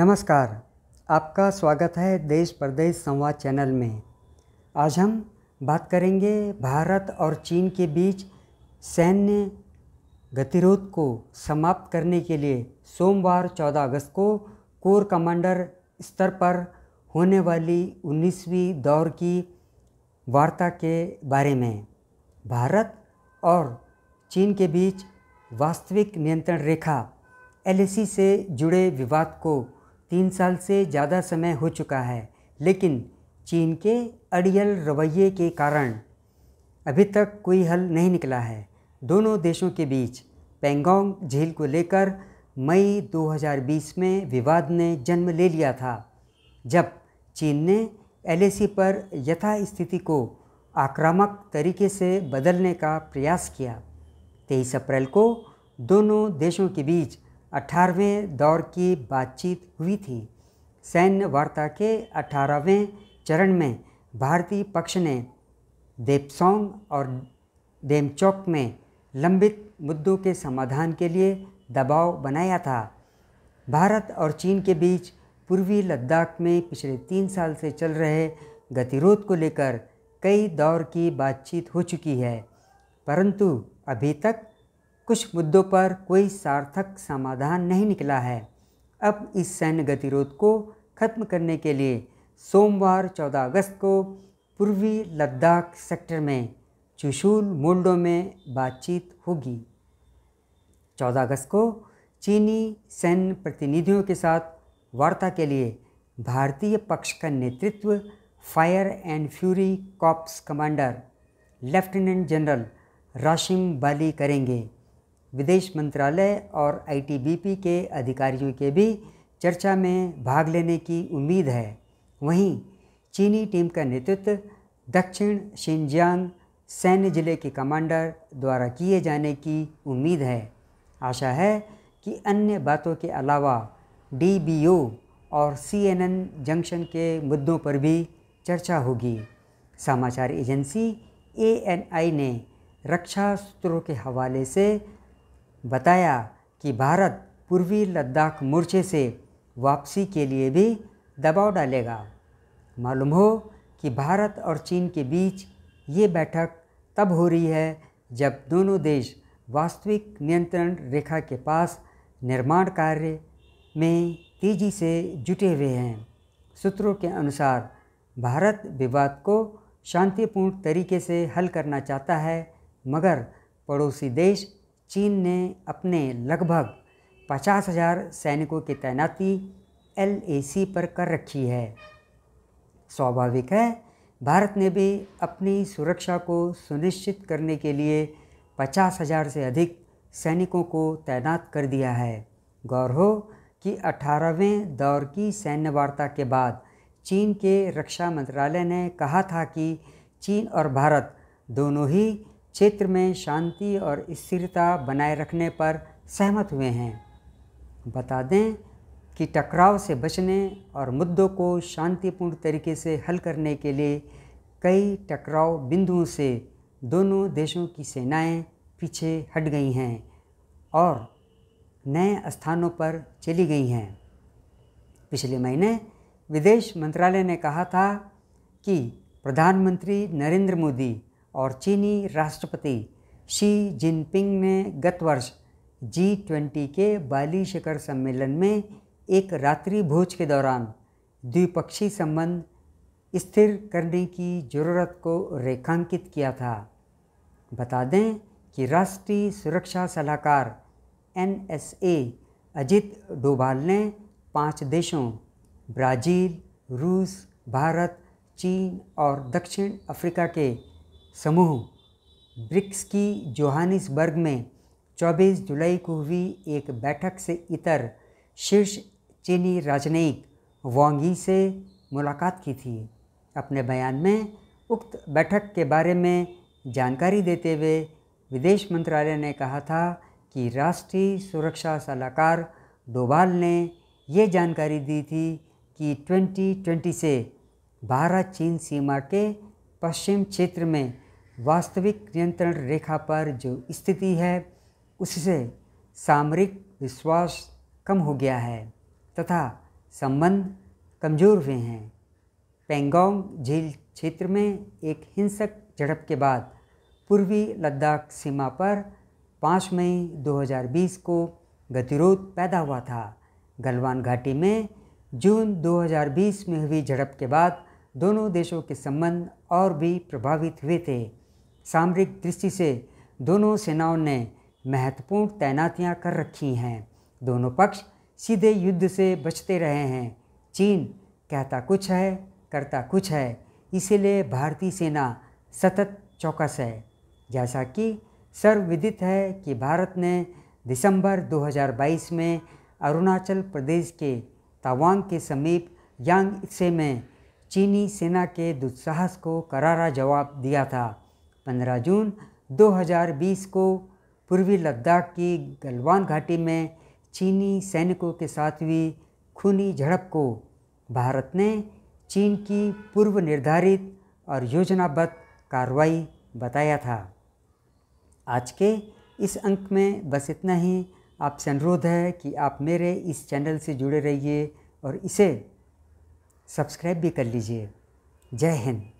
नमस्कार आपका स्वागत है देश प्रदेश संवाद चैनल में आज हम बात करेंगे भारत और चीन के बीच सैन्य गतिरोध को समाप्त करने के लिए सोमवार 14 अगस्त को कोर कमांडर स्तर पर होने वाली 19वीं दौर की वार्ता के बारे में भारत और चीन के बीच वास्तविक नियंत्रण रेखा एलएसी से जुड़े विवाद को तीन साल से ज़्यादा समय हो चुका है लेकिन चीन के अड़ियल रवैये के कारण अभी तक कोई हल नहीं निकला है दोनों देशों के बीच पेंगोंग झील को लेकर मई 2020 में विवाद ने जन्म ले लिया था जब चीन ने एल पर यथास्थिति को आक्रामक तरीके से बदलने का प्रयास किया तेईस अप्रैल को दोनों देशों के बीच अठारहवें दौर की बातचीत हुई थी सैन्य वार्ता के अठारहवें चरण में भारतीय पक्ष ने देपसोंग और डेमचौक में लंबित मुद्दों के समाधान के लिए दबाव बनाया था भारत और चीन के बीच पूर्वी लद्दाख में पिछले तीन साल से चल रहे गतिरोध को लेकर कई दौर की बातचीत हो चुकी है परंतु अभी तक कुछ मुद्दों पर कोई सार्थक समाधान नहीं निकला है अब इस सैन्य गतिरोध को खत्म करने के लिए सोमवार 14 अगस्त को पूर्वी लद्दाख सेक्टर में चुशूल मोल्डो में बातचीत होगी 14 अगस्त को चीनी सैन्य प्रतिनिधियों के साथ वार्ता के लिए भारतीय पक्ष का नेतृत्व Fire and Fury Corps commander lieutenant general Rashim Bali करेंगे विदेश मंत्रालय और आईटीबीपी के अधिकारियों के भी चर्चा में भाग लेने की उम्मीद है वहीं चीनी टीम का नेतृत्व दक्षिण शिनजियांग सैन्य जिले के कमांडर द्वारा किए जाने की उम्मीद है आशा है कि अन्य बातों के अलावा डी और सी जंक्शन के मुद्दों पर भी चर्चा होगी समाचार एजेंसी ए ने रक्षा सूत्रों के हवाले से बताया कि भारत पूर्वी लद्दाख मोर्चे से वापसी के लिए भी दबाव डालेगा मालूम हो कि भारत और चीन के बीच ये बैठक तब हो रही है जब दोनों देश वास्तविक नियंत्रण रेखा के पास निर्माण कार्य में तेज़ी से जुटे हुए हैं सूत्रों के अनुसार भारत विवाद को शांतिपूर्ण तरीके से हल करना चाहता है मगर पड़ोसी देश चीन ने अपने लगभग पचास हजार सैनिकों की तैनाती एल पर कर रखी है स्वाभाविक है भारत ने भी अपनी सुरक्षा को सुनिश्चित करने के लिए पचास हजार से अधिक सैनिकों को तैनात कर दिया है गौर हो कि 18वें दौर की सैन्य वार्ता के बाद चीन के रक्षा मंत्रालय ने कहा था कि चीन और भारत दोनों ही क्षेत्र में शांति और स्थिरता बनाए रखने पर सहमत हुए हैं बता दें कि टकराव से बचने और मुद्दों को शांतिपूर्ण तरीके से हल करने के लिए कई टकराव बिंदुओं से दोनों देशों की सेनाएं पीछे हट गई हैं और नए स्थानों पर चली गई हैं पिछले महीने विदेश मंत्रालय ने कहा था कि प्रधानमंत्री नरेंद्र मोदी और चीनी राष्ट्रपति शी जिनपिंग ने गत वर्ष जी ट्वेंटी के बाली शिखर सम्मेलन में एक रात्रि भोज के दौरान द्विपक्षीय संबंध स्थिर करने की ज़रूरत को रेखांकित किया था बता दें कि राष्ट्रीय सुरक्षा सलाहकार ए अजित डोभाल ने पांच देशों ब्राज़ील रूस भारत चीन और दक्षिण अफ्रीका के समूह ब्रिक्स की जोहानिसबर्ग में 24 जुलाई को हुई एक बैठक से इतर शीर्ष चीनी राजनयिक वांगी से मुलाकात की थी अपने बयान में उक्त बैठक के बारे में जानकारी देते हुए विदेश मंत्रालय ने कहा था कि राष्ट्रीय सुरक्षा सलाहकार डोभाल ने ये जानकारी दी थी कि 2020 से भारत चीन सीमा के पश्चिम क्षेत्र में वास्तविक नियंत्रण रेखा पर जो स्थिति है उससे सामरिक विश्वास कम हो गया है तथा संबंध कमज़ोर हुए हैं पेंगोंग झील क्षेत्र में एक हिंसक झड़प के बाद पूर्वी लद्दाख सीमा पर 5 मई 2020 को गतिरोध पैदा हुआ था गलवान घाटी में जून 2020 में हुई झड़प के बाद दोनों देशों के संबंध और भी प्रभावित हुए थे सामरिक दृष्टि से दोनों सेनाओं ने महत्वपूर्ण तैनातियां कर रखी हैं दोनों पक्ष सीधे युद्ध से बचते रहे हैं चीन कहता कुछ है करता कुछ है इसीलिए भारतीय सेना सतत चौकस है जैसा कि सर्वविदित है कि भारत ने दिसंबर 2022 में अरुणाचल प्रदेश के तावांग के समीप यांग इसे में चीनी सेना के दुस्साहस को करारा जवाब दिया था 15 जून 2020 को पूर्वी लद्दाख की गलवान घाटी में चीनी सैनिकों के साथ हुई खूनी झड़प को भारत ने चीन की पूर्व निर्धारित और योजनाबद्ध कार्रवाई बताया था आज के इस अंक में बस इतना ही आपसे अनुरोध है कि आप मेरे इस चैनल से जुड़े रहिए और इसे सब्सक्राइब भी कर लीजिए जय हिंद